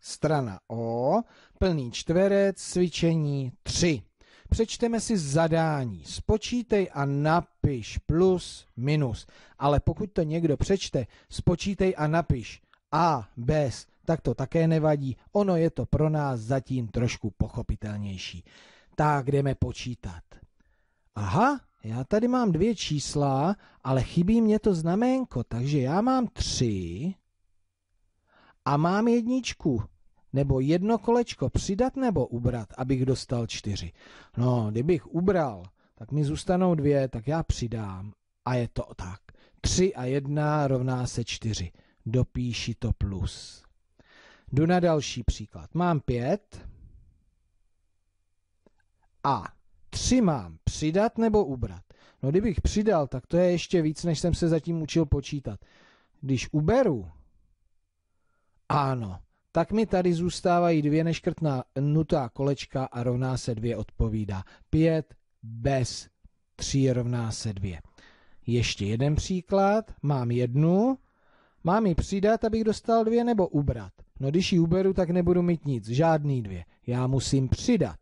strana O, plný čtverec, cvičení 3. Přečteme si zadání, spočítej a napiš plus, minus. Ale pokud to někdo přečte, spočítej a napiš A bez, tak to také nevadí, ono je to pro nás zatím trošku pochopitelnější. Tak jdeme počítat. Aha, já tady mám dvě čísla, ale chybí mě to znaménko, takže já mám tři a mám jedničku, nebo jedno kolečko přidat nebo ubrat, abych dostal čtyři. No, kdybych ubral, tak mi zůstanou dvě, tak já přidám a je to tak. Tři a jedna rovná se čtyři. Dopíši to plus. Jdu na další příklad. Mám pět a tři mám přidat nebo ubrat. No kdybych přidal, tak to je ještě víc, než jsem se zatím učil počítat. Když uberu, ano. Tak mi tady zůstávají dvě neškrtná nutá kolečka a rovná se dvě odpovídá. Pět bez tří rovná se dvě. Ještě jeden příklad. Mám jednu. Mám ji přidat, abych dostal dvě nebo ubrat. No když ji uberu, tak nebudu mít nic. Žádný dvě. Já musím přidat.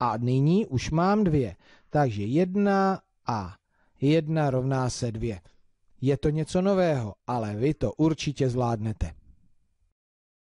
A nyní už mám dvě. Takže jedna a jedna rovná se dvě. Je to něco nového, ale vy to určitě zvládnete.